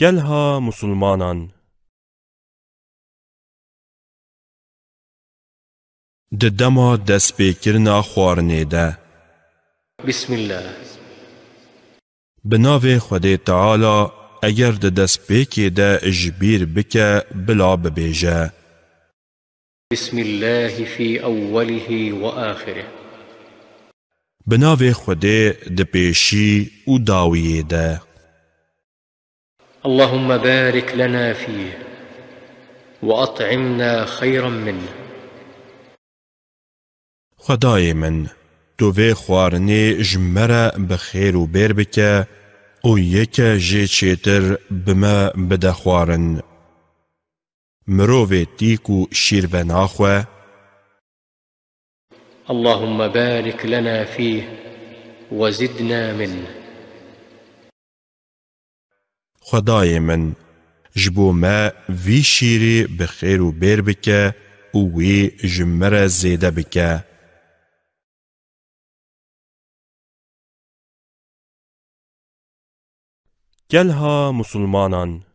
گل مسلمانان د دمو د سپیکرنا خوارنې ده بسم الله بناو خود تعالی اگر د دست پیکی ده جبیر بکه بلا ببیجه بسم الله في اوله و آخره بناو خود د پیشی او داویه ده اللهم بارك لنا فيه واطعمنا خيرا منه خدای من تو وی خوارنی جمره بخیر و بیر بکه او یک جی بما بده خوارن مروه تیکو شیر و ناخوه اللهم بارك لنا فيه وزدنا منه خدای من جبو ما وی شیری بخیر و بیر بکه و وی جمره زیده بکه گلها مسلمانان